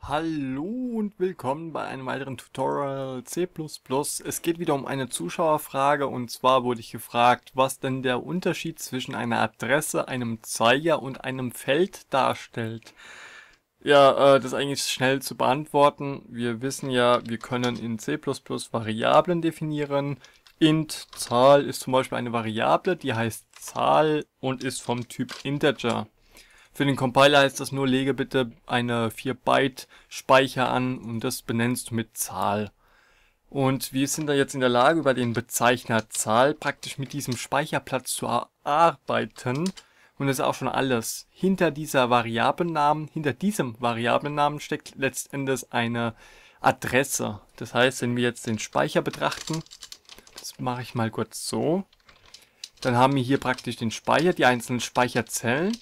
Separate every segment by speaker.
Speaker 1: Hallo und willkommen bei einem weiteren Tutorial C++. Es geht wieder um eine Zuschauerfrage und zwar wurde ich gefragt, was denn der Unterschied zwischen einer Adresse, einem Zeiger und einem Feld darstellt. Ja, äh, das ist eigentlich schnell zu beantworten. Wir wissen ja, wir können in C++ Variablen definieren int Zahl ist zum Beispiel eine Variable, die heißt Zahl und ist vom Typ Integer. Für den Compiler heißt das nur, lege bitte eine 4-Byte-Speicher an und das benennst du mit Zahl. Und wir sind da jetzt in der Lage, über den Bezeichner Zahl praktisch mit diesem Speicherplatz zu arbeiten. Und das ist auch schon alles. Hinter dieser Variablennamen, hinter diesem Variablennamen steckt letztendlich eine Adresse. Das heißt, wenn wir jetzt den Speicher betrachten, mache ich mal kurz so. Dann haben wir hier praktisch den Speicher, die einzelnen Speicherzellen.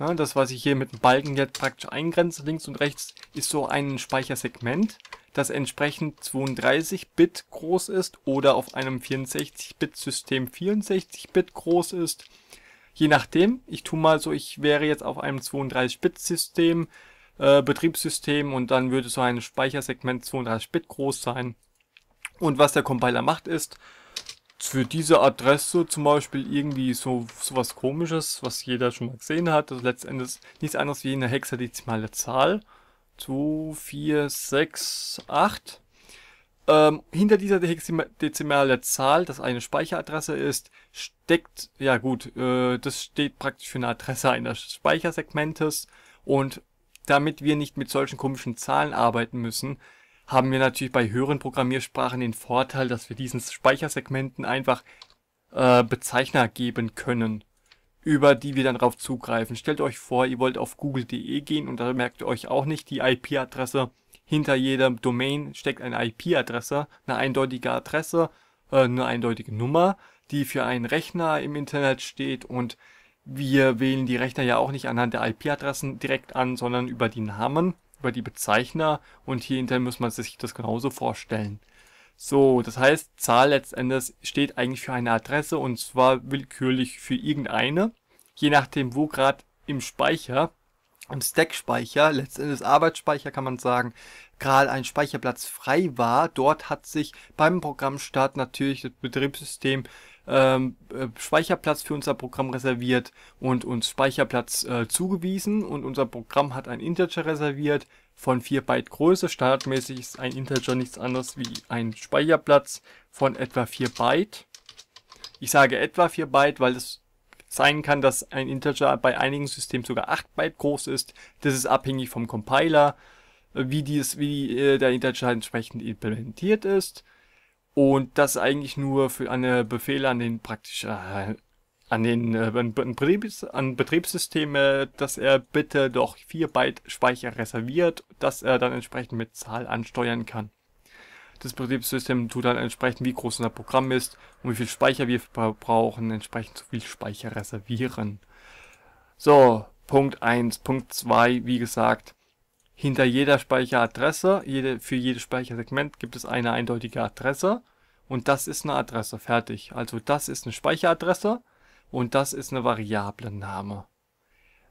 Speaker 1: Ja, das, was ich hier mit dem Balken jetzt praktisch eingrenze, links und rechts, ist so ein Speichersegment, das entsprechend 32-Bit groß ist oder auf einem 64-Bit-System 64-Bit groß ist. Je nachdem, ich tue mal so, ich wäre jetzt auf einem 32-Bit-System, äh, Betriebssystem und dann würde so ein Speichersegment 32-Bit groß sein. Und was der Compiler macht ist, für diese Adresse zum Beispiel irgendwie so, so was komisches, was jeder schon mal gesehen hat. Also letztendlich nichts anderes wie eine hexadezimale Zahl. 2, 4, 6, 8. Ähm, hinter dieser hexadezimale Zahl, das eine Speicheradresse ist, steckt, ja gut, äh, das steht praktisch für eine Adresse eines Speichersegmentes. Und damit wir nicht mit solchen komischen Zahlen arbeiten müssen, haben wir natürlich bei höheren Programmiersprachen den Vorteil, dass wir diesen Speichersegmenten einfach äh, Bezeichner geben können, über die wir dann darauf zugreifen. Stellt euch vor, ihr wollt auf google.de gehen und da merkt ihr euch auch nicht die IP-Adresse. Hinter jedem Domain steckt eine IP-Adresse, eine eindeutige Adresse, äh, eine eindeutige Nummer, die für einen Rechner im Internet steht und wir wählen die Rechner ja auch nicht anhand der IP-Adressen direkt an, sondern über die Namen über die Bezeichner und hier hinter muss man sich das genauso vorstellen. So, das heißt, Zahl letztendlich steht eigentlich für eine Adresse und zwar willkürlich für irgendeine, je nachdem wo gerade im Speicher, im Stackspeicher, letztendlich Arbeitsspeicher kann man sagen, gerade ein Speicherplatz frei war. Dort hat sich beim Programmstart natürlich das Betriebssystem ähm, äh, Speicherplatz für unser Programm reserviert und uns Speicherplatz äh, zugewiesen und unser Programm hat ein Integer reserviert von 4 Byte Größe. Standardmäßig ist ein Integer nichts anderes wie ein Speicherplatz von etwa 4 Byte. Ich sage etwa 4 Byte, weil es sein kann, dass ein Integer bei einigen Systemen sogar 8 Byte groß ist. Das ist abhängig vom Compiler, äh, wie, dies, wie äh, der Integer entsprechend implementiert ist. Und das eigentlich nur für eine Befehle an den praktisch äh, an den äh, Betriebs an Betriebssysteme, dass er bitte doch 4 Byte Speicher reserviert, dass er dann entsprechend mit Zahl ansteuern kann. Das Betriebssystem tut dann entsprechend, wie groß unser Programm ist und wie viel Speicher wir brauchen, entsprechend zu viel Speicher reservieren. So, Punkt 1. Punkt 2, wie gesagt, hinter jeder Speicheradresse, jede, für jedes Speichersegment gibt es eine eindeutige Adresse und das ist eine Adresse, fertig. Also das ist eine Speicheradresse und das ist eine Variablenname.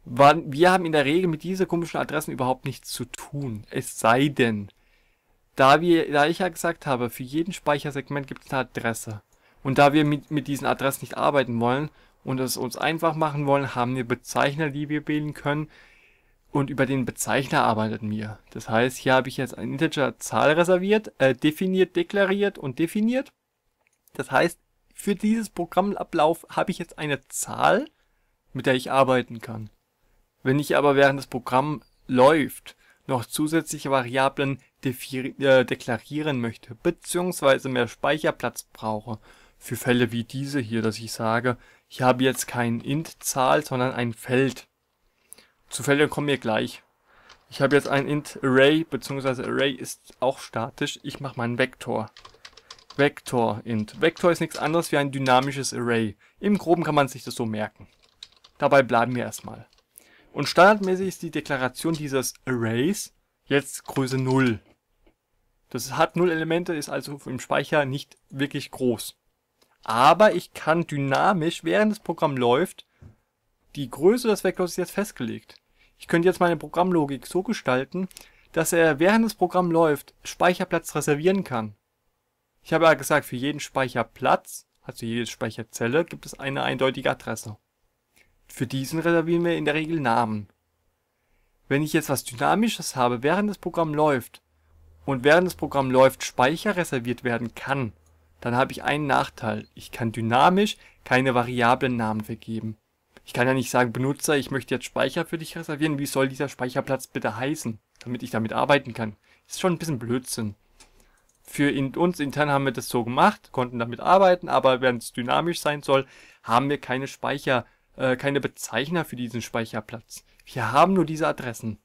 Speaker 1: Wir haben in der Regel mit diesen komischen Adressen überhaupt nichts zu tun, es sei denn, da, wir, da ich ja gesagt habe, für jeden Speichersegment gibt es eine Adresse. Und da wir mit, mit diesen Adressen nicht arbeiten wollen und es uns einfach machen wollen, haben wir Bezeichner, die wir wählen können, und über den Bezeichner arbeitet mir. Das heißt, hier habe ich jetzt ein Integer-Zahl reserviert, äh, definiert, deklariert und definiert. Das heißt, für dieses Programmablauf habe ich jetzt eine Zahl, mit der ich arbeiten kann. Wenn ich aber während das Programm läuft noch zusätzliche Variablen äh, deklarieren möchte, beziehungsweise mehr Speicherplatz brauche, für Fälle wie diese hier, dass ich sage, ich habe jetzt kein int-Zahl, sondern ein Feld zu kommen wir gleich. Ich habe jetzt ein int Array, beziehungsweise Array ist auch statisch. Ich mache meinen Vektor. Vektor int. Vektor ist nichts anderes wie ein dynamisches Array. Im Groben kann man sich das so merken. Dabei bleiben wir erstmal. Und standardmäßig ist die Deklaration dieses Arrays jetzt Größe 0. Das hat 0 Elemente, ist also im Speicher nicht wirklich groß. Aber ich kann dynamisch, während das Programm läuft, die Größe des Vektors ist jetzt festgelegt. Ich könnte jetzt meine Programmlogik so gestalten, dass er während das Programm läuft Speicherplatz reservieren kann. Ich habe ja gesagt, für jeden Speicherplatz, also jede Speicherzelle, gibt es eine eindeutige Adresse. Für diesen reservieren wir in der Regel Namen. Wenn ich jetzt was Dynamisches habe, während das Programm läuft, und während das Programm läuft Speicher reserviert werden kann, dann habe ich einen Nachteil. Ich kann dynamisch keine variablen Namen vergeben. Ich kann ja nicht sagen, Benutzer, ich möchte jetzt Speicher für dich reservieren. Wie soll dieser Speicherplatz bitte heißen, damit ich damit arbeiten kann? Das ist schon ein bisschen Blödsinn. Für in, uns intern haben wir das so gemacht, konnten damit arbeiten, aber wenn es dynamisch sein soll, haben wir keine Speicher, äh, keine Bezeichner für diesen Speicherplatz. Wir haben nur diese Adressen.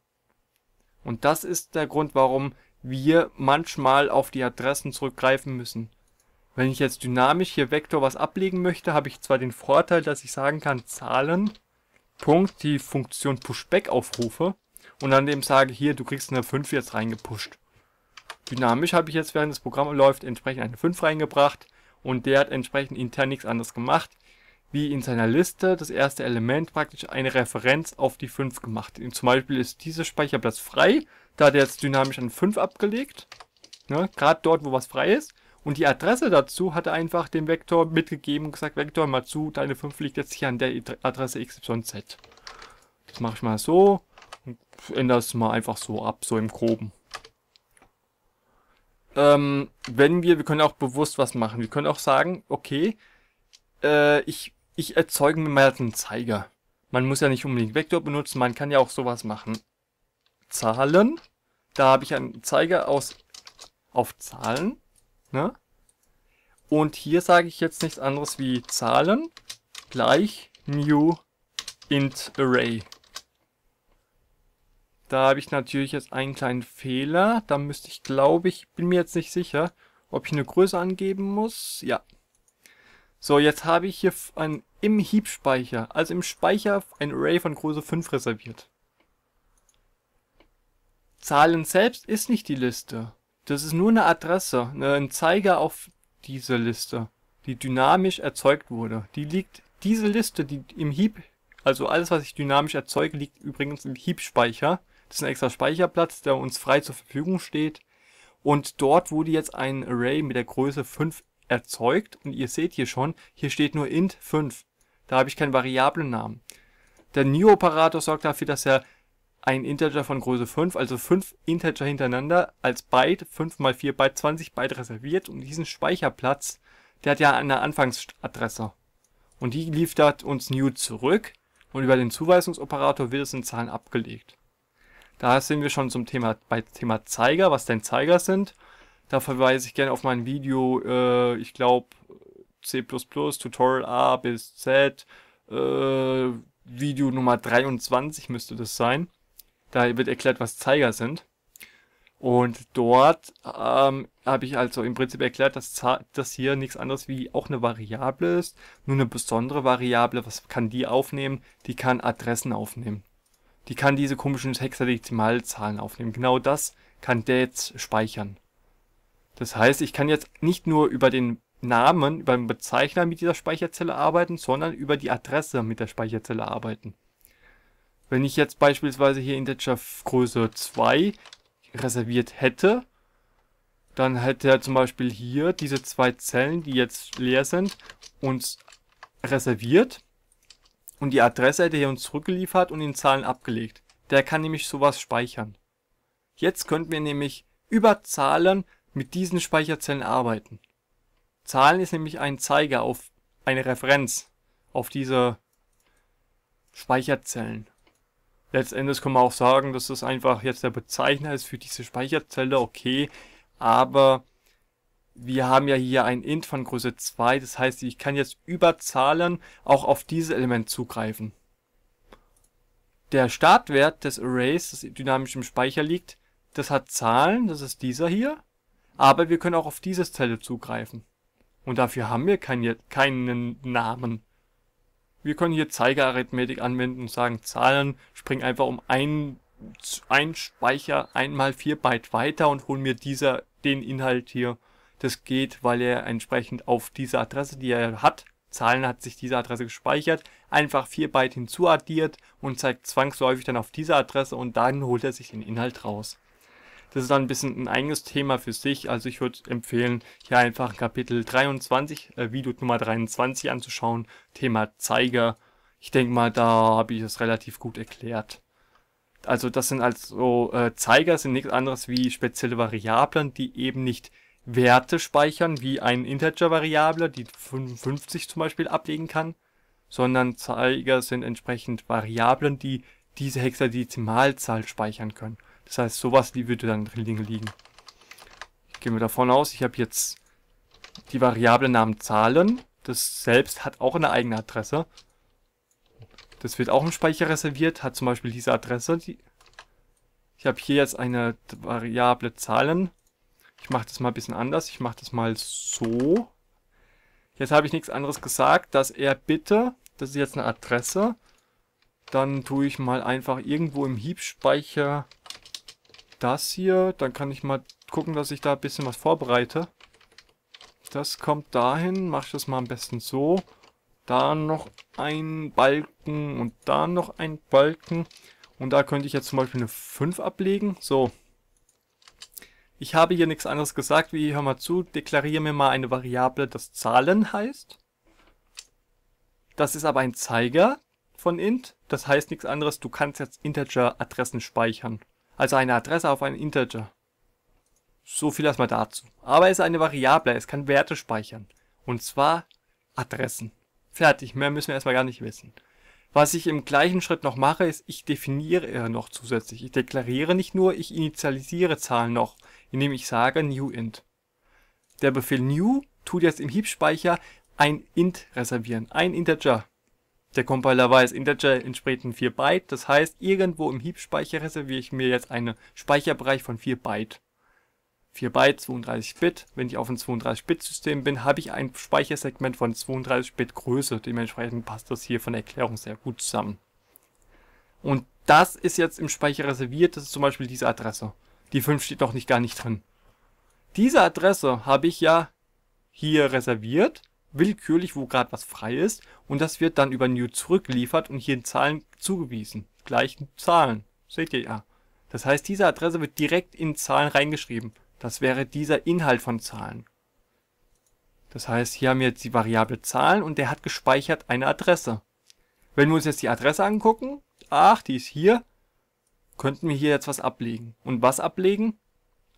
Speaker 1: Und das ist der Grund, warum wir manchmal auf die Adressen zurückgreifen müssen. Wenn ich jetzt dynamisch hier Vektor was ablegen möchte, habe ich zwar den Vorteil, dass ich sagen kann, Zahlen, Punkt, die Funktion Pushback aufrufe und dann eben sage, hier, du kriegst eine 5 jetzt reingepusht. Dynamisch habe ich jetzt, während das Programm läuft, entsprechend eine 5 reingebracht und der hat entsprechend intern nichts anderes gemacht, wie in seiner Liste das erste Element praktisch eine Referenz auf die 5 gemacht. Zum Beispiel ist dieser Speicherplatz frei, da hat er jetzt dynamisch eine 5 abgelegt, ne, gerade dort, wo was frei ist und die Adresse dazu hat er einfach dem Vektor mitgegeben und gesagt, Vektor, mal zu, deine 5 liegt jetzt hier an der Adresse XYZ. Das mache ich mal so und ändere es mal einfach so ab, so im Groben. Ähm, wenn wir, wir können auch bewusst was machen. Wir können auch sagen, okay, äh, ich, ich erzeuge mir mal einen Zeiger. Man muss ja nicht unbedingt Vektor benutzen, man kann ja auch sowas machen. Zahlen, da habe ich einen Zeiger aus auf Zahlen Ne? Und hier sage ich jetzt nichts anderes wie Zahlen gleich new int array. Da habe ich natürlich jetzt einen kleinen Fehler. Da müsste ich, glaube ich, bin mir jetzt nicht sicher, ob ich eine Größe angeben muss. Ja. So, jetzt habe ich hier ein, im Heap-Speicher, also im Speicher, ein Array von Größe 5 reserviert. Zahlen selbst ist nicht die Liste. Das ist nur eine Adresse, ne, ein Zeiger auf diese Liste, die dynamisch erzeugt wurde. Die liegt, diese Liste, die im Heap, also alles, was ich dynamisch erzeuge, liegt übrigens im Heap-Speicher. Das ist ein extra Speicherplatz, der uns frei zur Verfügung steht. Und dort wurde jetzt ein Array mit der Größe 5 erzeugt. Und ihr seht hier schon, hier steht nur int 5. Da habe ich keinen Variablennamen. Der new operator sorgt dafür, dass er ein Integer von Größe 5, also 5 Integer hintereinander als Byte, 5 mal 4 Byte, 20 Byte reserviert und diesen Speicherplatz, der hat ja eine Anfangsadresse. Und die liefert uns new zurück und über den Zuweisungsoperator wird es in Zahlen abgelegt. Da sind wir schon zum Thema, bei Thema Zeiger, was denn Zeiger sind. Da verweise ich gerne auf mein Video, äh, ich glaube C++, Tutorial A bis Z, äh, Video Nummer 23 müsste das sein. Da wird erklärt, was Zeiger sind. Und dort ähm, habe ich also im Prinzip erklärt, dass das hier nichts anderes wie auch eine Variable ist, nur eine besondere Variable. Was kann die aufnehmen? Die kann Adressen aufnehmen. Die kann diese komischen Hexadezimalzahlen aufnehmen. Genau das kann der jetzt speichern. Das heißt, ich kann jetzt nicht nur über den Namen, über den Bezeichner mit dieser Speicherzelle arbeiten, sondern über die Adresse mit der Speicherzelle arbeiten. Wenn ich jetzt beispielsweise hier Integer Größe 2 reserviert hätte, dann hätte er zum Beispiel hier diese zwei Zellen, die jetzt leer sind, uns reserviert und die Adresse hätte er uns zurückgeliefert und in Zahlen abgelegt. Der kann nämlich sowas speichern. Jetzt könnten wir nämlich über Zahlen mit diesen Speicherzellen arbeiten. Zahlen ist nämlich ein Zeiger auf eine Referenz auf diese Speicherzellen letztendlich kann man auch sagen, dass das einfach jetzt der Bezeichner ist für diese Speicherzelle, okay, aber wir haben ja hier ein int von Größe 2, das heißt, ich kann jetzt über Zahlen auch auf dieses Element zugreifen. Der Startwert des Arrays, das dynamisch im Speicher liegt, das hat Zahlen, das ist dieser hier, aber wir können auch auf diese Zelle zugreifen. Und dafür haben wir kein, keinen Namen wir können hier Zeigerarithmetik anwenden und sagen, Zahlen springen einfach um ein, ein Speicher einmal vier Byte weiter und holen mir dieser den Inhalt hier. Das geht, weil er entsprechend auf diese Adresse, die er hat, Zahlen hat sich diese Adresse gespeichert, einfach vier Byte hinzuaddiert und zeigt zwangsläufig dann auf diese Adresse und dann holt er sich den Inhalt raus. Das ist dann ein bisschen ein eigenes Thema für sich. Also ich würde empfehlen, hier einfach Kapitel 23, äh, Video Nummer 23 anzuschauen. Thema Zeiger. Ich denke mal, da habe ich es relativ gut erklärt. Also das sind also äh, Zeiger sind nichts anderes wie spezielle Variablen, die eben nicht Werte speichern, wie ein Integer-Variable, die 55 zum Beispiel ablegen kann, sondern Zeiger sind entsprechend Variablen, die diese Hexadezimalzahl speichern können. Das heißt, sowas würde dann drin liegen. Gehen wir davon aus, ich habe jetzt die Variable Namen Zahlen. Das selbst hat auch eine eigene Adresse. Das wird auch im Speicher reserviert, hat zum Beispiel diese Adresse. Die ich habe hier jetzt eine Variable Zahlen. Ich mache das mal ein bisschen anders. Ich mache das mal so. Jetzt habe ich nichts anderes gesagt, dass er bitte, das ist jetzt eine Adresse, dann tue ich mal einfach irgendwo im Heap-Speicher das hier. Dann kann ich mal gucken, dass ich da ein bisschen was vorbereite. Das kommt dahin. Mache ich das mal am besten so. Da noch ein Balken und da noch ein Balken. Und da könnte ich jetzt zum Beispiel eine 5 ablegen. So. Ich habe hier nichts anderes gesagt, wie hör mal zu, deklariere mir mal eine Variable, das Zahlen heißt. Das ist aber ein Zeiger von int. Das heißt nichts anderes, du kannst jetzt Integer-Adressen speichern. Also eine Adresse auf ein Integer. So viel erstmal dazu. Aber es ist eine Variable, es kann Werte speichern. Und zwar Adressen. Fertig, mehr müssen wir erstmal gar nicht wissen. Was ich im gleichen Schritt noch mache, ist, ich definiere noch zusätzlich. Ich deklariere nicht nur, ich initialisiere Zahlen noch, indem ich sage new int. Der Befehl new tut jetzt im Heap-Speicher ein int reservieren, ein Integer. Der Compiler weiß, Integer entsprechen 4 Byte, das heißt, irgendwo im Heap-Speicher reserviere ich mir jetzt einen Speicherbereich von 4 Byte. 4 Byte, 32 Bit. Wenn ich auf einem 32-Bit-System bin, habe ich ein Speichersegment von 32 Bit Größe. Dementsprechend passt das hier von der Erklärung sehr gut zusammen. Und das ist jetzt im Speicher reserviert, das ist zum Beispiel diese Adresse. Die 5 steht noch nicht gar nicht drin. Diese Adresse habe ich ja hier reserviert willkürlich, wo gerade was frei ist und das wird dann über new zurückgeliefert und hier in Zahlen zugewiesen. Gleichen Zahlen. Seht ihr ja. Das heißt, diese Adresse wird direkt in Zahlen reingeschrieben. Das wäre dieser Inhalt von Zahlen. Das heißt, hier haben wir jetzt die Variable Zahlen und der hat gespeichert eine Adresse. Wenn wir uns jetzt die Adresse angucken, ach, die ist hier, könnten wir hier jetzt was ablegen. Und was ablegen?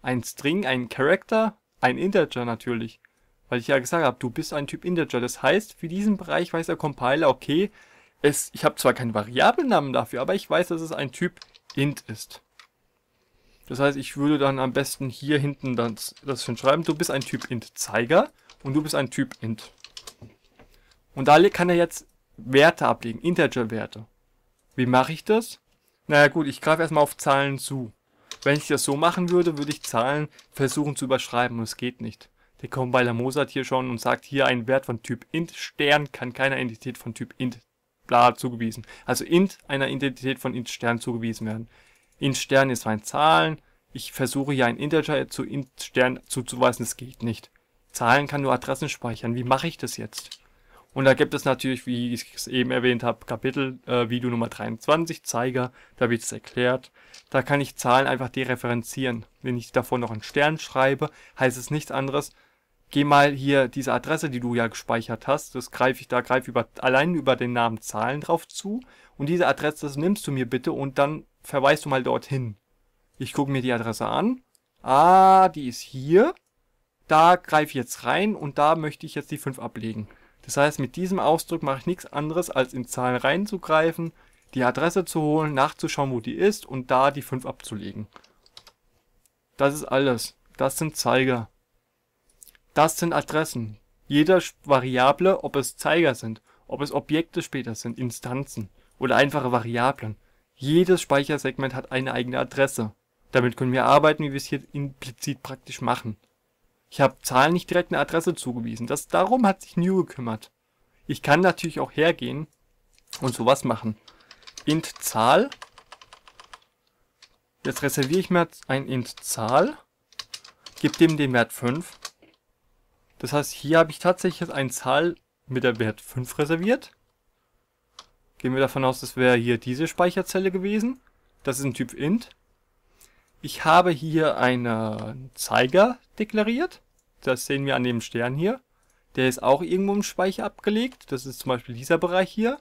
Speaker 1: Ein String, ein Character, ein Integer natürlich. Weil ich ja gesagt habe, du bist ein Typ Integer. Das heißt, für diesen Bereich weiß der Compiler, okay, es, ich habe zwar keinen Variablennamen dafür, aber ich weiß, dass es ein Typ int ist. Das heißt, ich würde dann am besten hier hinten das, das schreiben. du bist ein Typ int Zeiger und du bist ein Typ int. Und da kann er jetzt Werte ablegen, Integer-Werte. Wie mache ich das? Naja gut, ich greife erstmal auf Zahlen zu. Wenn ich das so machen würde, würde ich Zahlen versuchen zu überschreiben und es geht nicht. Der Compiler mosert hier schon und sagt hier ein Wert von Typ int Stern kann keiner Entität von Typ int bla zugewiesen. Also int einer Identität von int Stern zugewiesen werden. Int Stern ist mein Zahlen. Ich versuche hier ein Integer zu int Stern zuzuweisen, das geht nicht. Zahlen kann nur Adressen speichern. Wie mache ich das jetzt? Und da gibt es natürlich, wie ich es eben erwähnt habe, Kapitel äh, Video Nummer 23, Zeiger, da wird es erklärt. Da kann ich Zahlen einfach dereferenzieren. Wenn ich davor noch einen Stern schreibe, heißt es nichts anderes, geh mal hier diese Adresse, die du ja gespeichert hast, das greife ich da, greife über, allein über den Namen Zahlen drauf zu und diese Adresse das nimmst du mir bitte und dann verweist du mal dorthin. Ich gucke mir die Adresse an. Ah, die ist hier. Da greife ich jetzt rein und da möchte ich jetzt die 5 ablegen. Das heißt, mit diesem Ausdruck mache ich nichts anderes, als in Zahlen reinzugreifen, die Adresse zu holen, nachzuschauen, wo die ist und da die 5 abzulegen. Das ist alles. Das sind Zeiger. Das sind Adressen jeder Variable, ob es Zeiger sind, ob es Objekte später sind, Instanzen oder einfache Variablen. Jedes Speichersegment hat eine eigene Adresse. Damit können wir arbeiten, wie wir es hier implizit praktisch machen. Ich habe Zahlen nicht direkt eine Adresse zugewiesen. Das, darum hat sich New gekümmert. Ich kann natürlich auch hergehen und sowas machen. int Zahl. Jetzt reserviere ich mir ein int Zahl, Gib dem den Wert 5 das heißt, hier habe ich tatsächlich eine Zahl mit der Wert 5 reserviert. Gehen wir davon aus, das wäre hier diese Speicherzelle gewesen. Das ist ein Typ int. Ich habe hier einen Zeiger deklariert. Das sehen wir an dem Stern hier. Der ist auch irgendwo im Speicher abgelegt. Das ist zum Beispiel dieser Bereich hier.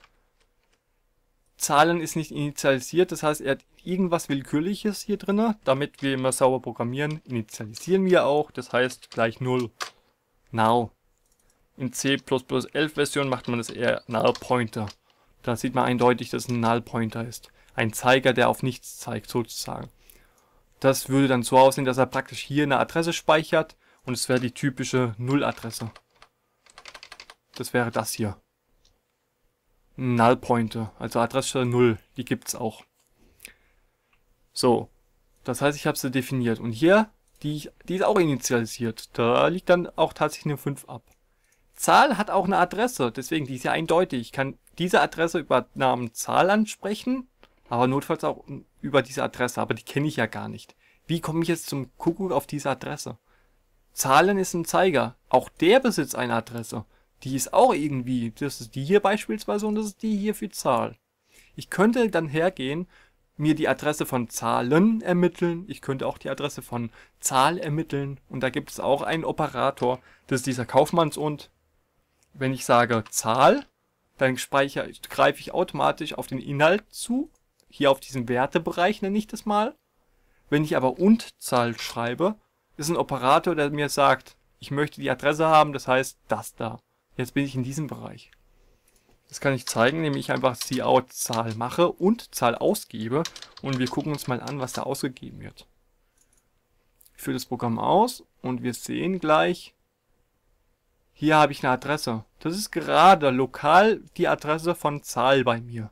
Speaker 1: Zahlen ist nicht initialisiert, das heißt, er hat irgendwas Willkürliches hier drin. Damit wir immer sauber programmieren, initialisieren wir auch, das heißt gleich 0 now. In C++11-Version macht man das eher null pointer. Da sieht man eindeutig, dass es ein null pointer ist. Ein Zeiger, der auf nichts zeigt, sozusagen. Das würde dann so aussehen, dass er praktisch hier eine Adresse speichert und es wäre die typische Null-Adresse. Das wäre das hier. Null Pointer, also Adresse 0, die gibt's auch. So, das heißt, ich habe sie definiert. Und hier die, die ist auch initialisiert. Da liegt dann auch tatsächlich eine 5 ab. Zahl hat auch eine Adresse, deswegen, die ist ja eindeutig. Ich kann diese Adresse über Namen Zahl ansprechen, aber notfalls auch über diese Adresse, aber die kenne ich ja gar nicht. Wie komme ich jetzt zum Kuckuck auf diese Adresse? Zahlen ist ein Zeiger. Auch der besitzt eine Adresse. Die ist auch irgendwie, das ist die hier beispielsweise und das ist die hier für Zahl. Ich könnte dann hergehen mir die Adresse von Zahlen ermitteln. Ich könnte auch die Adresse von Zahl ermitteln. Und da gibt es auch einen Operator. Das ist dieser Kaufmanns und. Wenn ich sage Zahl, dann speichere, greife ich automatisch auf den Inhalt zu. Hier auf diesen Wertebereich nenne ich das mal. Wenn ich aber und Zahl schreibe, ist ein Operator, der mir sagt, ich möchte die Adresse haben, das heißt das da. Jetzt bin ich in diesem Bereich. Das kann ich zeigen, indem ich einfach see zahl mache und Zahl ausgebe. Und wir gucken uns mal an, was da ausgegeben wird. Ich führe das Programm aus und wir sehen gleich, hier habe ich eine Adresse. Das ist gerade lokal die Adresse von Zahl bei mir.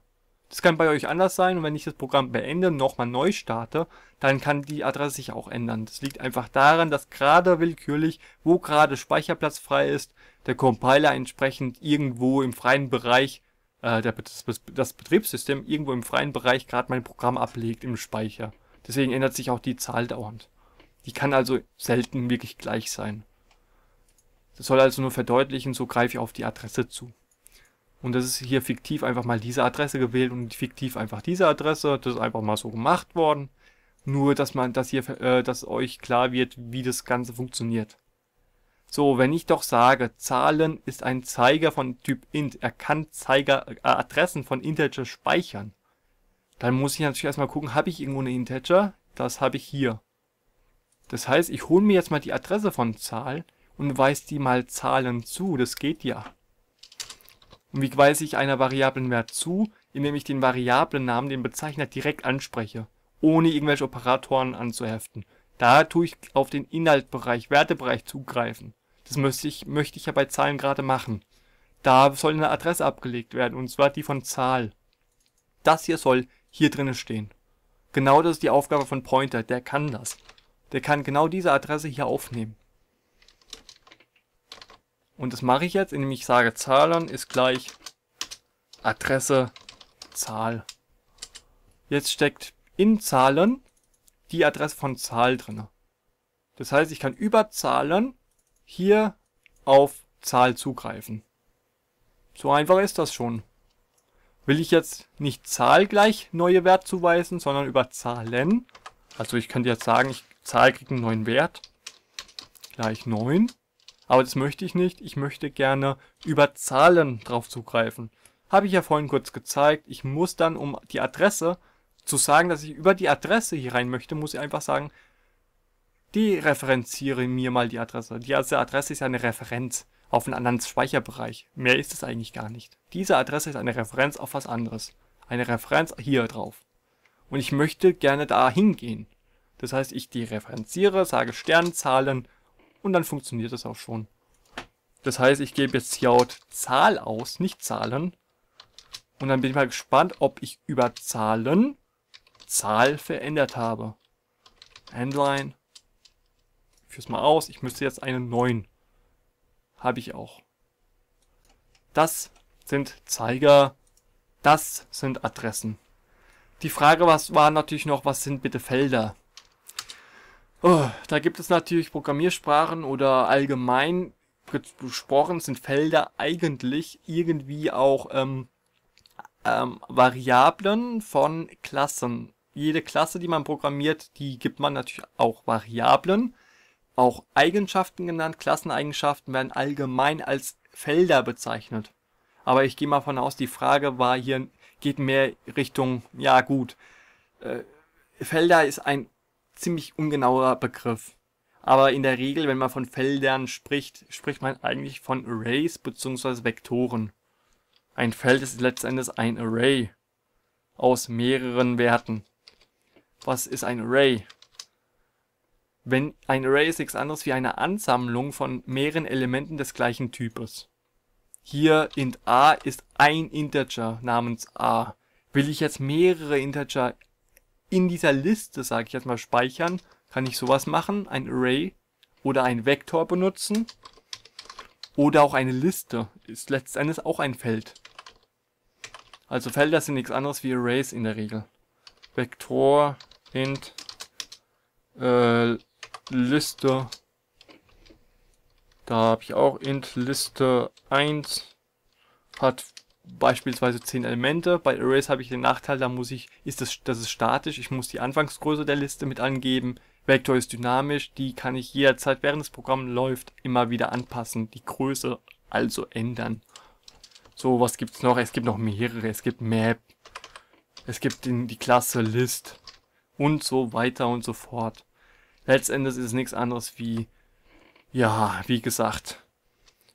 Speaker 1: Das kann bei euch anders sein und wenn ich das Programm beende und nochmal neu starte, dann kann die Adresse sich auch ändern. Das liegt einfach daran, dass gerade willkürlich, wo gerade Speicherplatz frei ist, der Compiler entsprechend irgendwo im freien Bereich, äh, der, das, das Betriebssystem irgendwo im freien Bereich gerade mein Programm ablegt im Speicher. Deswegen ändert sich auch die Zahl dauernd. Die kann also selten wirklich gleich sein. Das soll also nur verdeutlichen, so greife ich auf die Adresse zu. Und das ist hier fiktiv einfach mal diese Adresse gewählt und fiktiv einfach diese Adresse. Das ist einfach mal so gemacht worden. Nur, dass man, dass hier, äh, dass euch klar wird, wie das Ganze funktioniert. So, wenn ich doch sage, Zahlen ist ein Zeiger von Typ int, er kann Zeiger, äh, Adressen von Integer speichern, dann muss ich natürlich erstmal gucken, habe ich irgendwo eine Integer? Das habe ich hier. Das heißt, ich hole mir jetzt mal die Adresse von Zahl und weise die mal Zahlen zu, das geht ja und wie weise ich einer Variablenwert zu, indem ich den Variablennamen den Bezeichner direkt anspreche, ohne irgendwelche Operatoren anzuheften. Da tue ich auf den Inhaltbereich, Wertebereich zugreifen. Das möchte ich, möchte ich ja bei Zahlen gerade machen. Da soll eine Adresse abgelegt werden, und zwar die von Zahl. Das hier soll hier drinnen stehen. Genau das ist die Aufgabe von Pointer, der kann das. Der kann genau diese Adresse hier aufnehmen. Und das mache ich jetzt, indem ich sage, Zahlern ist gleich Adresse Zahl. Jetzt steckt in Zahlen die Adresse von Zahl drin. Das heißt, ich kann über Zahlen hier auf Zahl zugreifen. So einfach ist das schon. Will ich jetzt nicht Zahl gleich neue Wert zuweisen, sondern über Zahlen. Also ich könnte jetzt sagen, ich Zahl kriegt einen neuen Wert. Gleich 9. Aber das möchte ich nicht. Ich möchte gerne über Zahlen drauf zugreifen. Habe ich ja vorhin kurz gezeigt. Ich muss dann, um die Adresse zu sagen, dass ich über die Adresse hier rein möchte, muss ich einfach sagen, die referenziere mir mal die Adresse. Die Adresse ist ja eine Referenz auf einen anderen Speicherbereich. Mehr ist es eigentlich gar nicht. Diese Adresse ist eine Referenz auf was anderes. Eine Referenz hier drauf. Und ich möchte gerne da hingehen. Das heißt, ich dereferenziere, sage Sternzahlen, und dann funktioniert das auch schon. Das heißt, ich gebe jetzt hier Zahl aus, nicht Zahlen. Und dann bin ich mal gespannt, ob ich über Zahlen Zahl verändert habe. Handline. Ich führe es mal aus. Ich müsste jetzt einen neuen. Habe ich auch. Das sind Zeiger. Das sind Adressen. Die Frage was war natürlich noch, was sind bitte Felder? Oh, da gibt es natürlich Programmiersprachen oder allgemein gesprochen sind Felder eigentlich irgendwie auch ähm, ähm, Variablen von Klassen. Jede Klasse, die man programmiert, die gibt man natürlich auch Variablen. Auch Eigenschaften genannt, Klasseneigenschaften werden allgemein als Felder bezeichnet. Aber ich gehe mal von aus, die Frage war hier, geht mehr Richtung, ja gut, äh, Felder ist ein ziemlich ungenauer Begriff. Aber in der Regel, wenn man von Feldern spricht, spricht man eigentlich von Arrays bzw. Vektoren. Ein Feld ist letztendlich ein Array aus mehreren Werten. Was ist ein Array? Wenn ein Array ist nichts anderes wie eine Ansammlung von mehreren Elementen des gleichen Types. Hier int a ist ein Integer namens a. Will ich jetzt mehrere Integer in dieser Liste, sage ich jetzt mal, speichern, kann ich sowas machen, ein Array oder ein Vektor benutzen oder auch eine Liste, ist letztendlich auch ein Feld. Also Felder sind nichts anderes wie Arrays in der Regel. Vektor, int, äh, Liste, da habe ich auch int Liste 1 hat beispielsweise zehn Elemente. Bei Arrays habe ich den Nachteil, da muss ich, ist das, das ist statisch, ich muss die Anfangsgröße der Liste mit angeben. Vektor ist dynamisch, die kann ich jederzeit, während das Programm läuft, immer wieder anpassen, die Größe also ändern. So, was gibt es noch? Es gibt noch mehrere, es gibt Map, es gibt in die Klasse List und so weiter und so fort. Letztendlich ist es nichts anderes wie, ja, wie gesagt,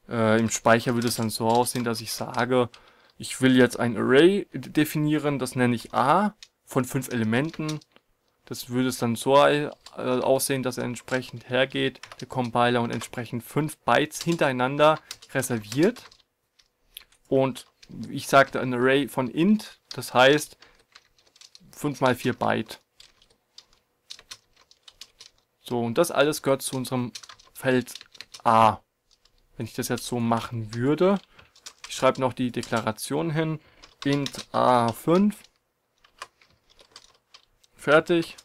Speaker 1: äh, im Speicher würde es dann so aussehen, dass ich sage, ich will jetzt ein Array definieren, das nenne ich A von fünf Elementen. Das würde es dann so äh, aussehen, dass er entsprechend hergeht, der Compiler, und entsprechend fünf Bytes hintereinander reserviert. Und ich sagte ein Array von int, das heißt 5 mal 4 Byte. So, und das alles gehört zu unserem Feld A. Wenn ich das jetzt so machen würde, schreibe noch die Deklaration hin. int a5. Fertig.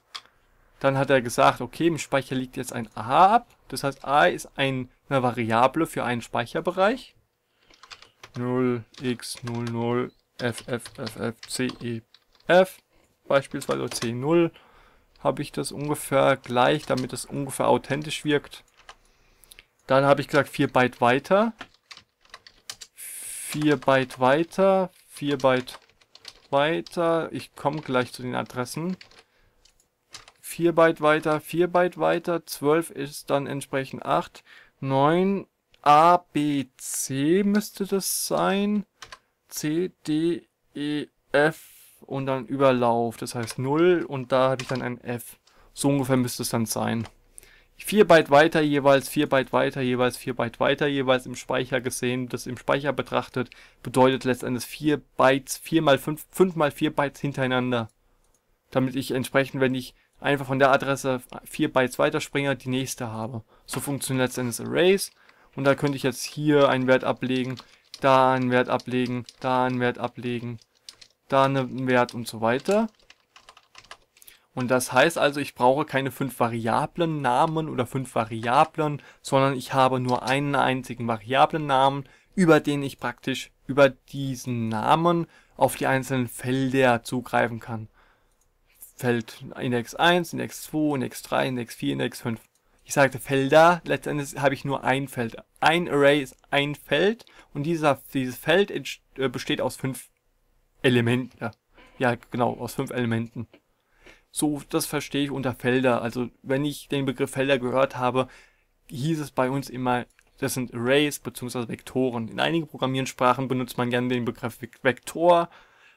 Speaker 1: Dann hat er gesagt, okay, im Speicher liegt jetzt ein a ab. Das heißt, a ist ein, eine Variable für einen Speicherbereich. 0x00ffffcef e beispielsweise c0 habe ich das ungefähr gleich, damit das ungefähr authentisch wirkt. Dann habe ich gesagt 4 Byte weiter. 4 Byte weiter, 4 Byte weiter. Ich komme gleich zu den Adressen. 4 Byte weiter, 4 Byte weiter, 12 ist dann entsprechend 8, 9, A, B, C müsste das sein, C, D, E, F und dann Überlauf, das heißt 0 und da habe ich dann ein F. So ungefähr müsste es dann sein. 4 Byte weiter jeweils, 4 Byte weiter jeweils, 4 Byte weiter jeweils im Speicher gesehen, das im Speicher betrachtet, bedeutet letztendlich 4 Bytes, 4 mal 5, 5 mal 4 Bytes hintereinander. Damit ich entsprechend, wenn ich einfach von der Adresse 4 Bytes weiterspringe, die nächste habe. So funktioniert letztendlich Arrays. Und da könnte ich jetzt hier einen Wert ablegen, da einen Wert ablegen, da einen Wert ablegen, da einen Wert und so weiter. Und das heißt also, ich brauche keine fünf variablen Namen oder fünf Variablen, sondern ich habe nur einen einzigen variablen Namen, über den ich praktisch über diesen Namen auf die einzelnen Felder zugreifen kann. Feld Index 1, Index 2, Index 3, Index 4, Index 5. Ich sagte Felder, letztendlich habe ich nur ein Feld. Ein Array ist ein Feld und dieser, dieses Feld äh, besteht aus fünf Elementen. Ja, genau, aus fünf Elementen. So, das verstehe ich unter Felder. Also, wenn ich den Begriff Felder gehört habe, hieß es bei uns immer, das sind Arrays bzw. Vektoren. In einigen Programmiersprachen benutzt man gerne den Begriff Vektor.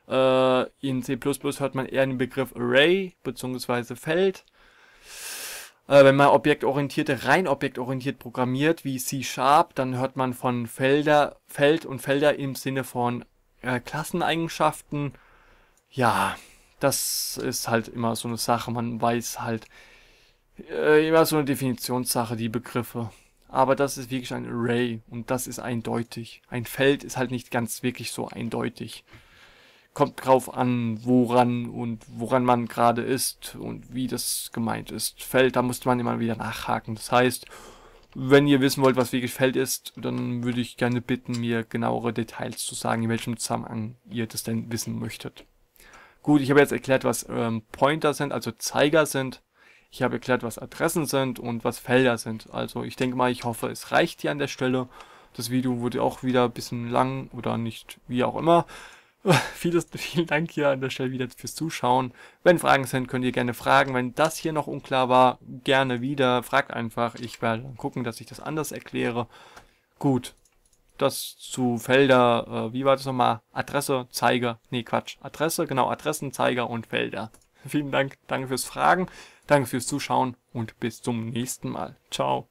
Speaker 1: Äh, in C++ hört man eher den Begriff Array bzw. Feld. Äh, wenn man objektorientierte, rein objektorientiert programmiert, wie C-Sharp, dann hört man von Felder, Feld und Felder im Sinne von äh, Klasseneigenschaften. Ja, das ist halt immer so eine Sache. Man weiß halt äh, immer so eine Definitionssache, die Begriffe. Aber das ist wirklich ein Array und das ist eindeutig. Ein Feld ist halt nicht ganz wirklich so eindeutig. Kommt drauf an, woran und woran man gerade ist und wie das gemeint ist. Feld, da musste man immer wieder nachhaken. Das heißt, wenn ihr wissen wollt, was wirklich Feld ist, dann würde ich gerne bitten, mir genauere Details zu sagen, in welchem Zusammenhang ihr das denn wissen möchtet. Gut, ich habe jetzt erklärt, was ähm, Pointer sind, also Zeiger sind. Ich habe erklärt, was Adressen sind und was Felder sind. Also ich denke mal, ich hoffe, es reicht hier an der Stelle. Das Video wurde auch wieder ein bisschen lang oder nicht, wie auch immer. Vieles, vielen Dank hier an der Stelle wieder fürs Zuschauen. Wenn Fragen sind, könnt ihr gerne fragen. Wenn das hier noch unklar war, gerne wieder. Fragt einfach. Ich werde gucken, dass ich das anders erkläre. Gut, das zu Felder, äh, wie war das nochmal? Adresse, Zeiger, nee Quatsch, Adresse, genau, Adressen, Zeiger und Felder. Vielen Dank, danke fürs Fragen, danke fürs Zuschauen und bis zum nächsten Mal. Ciao.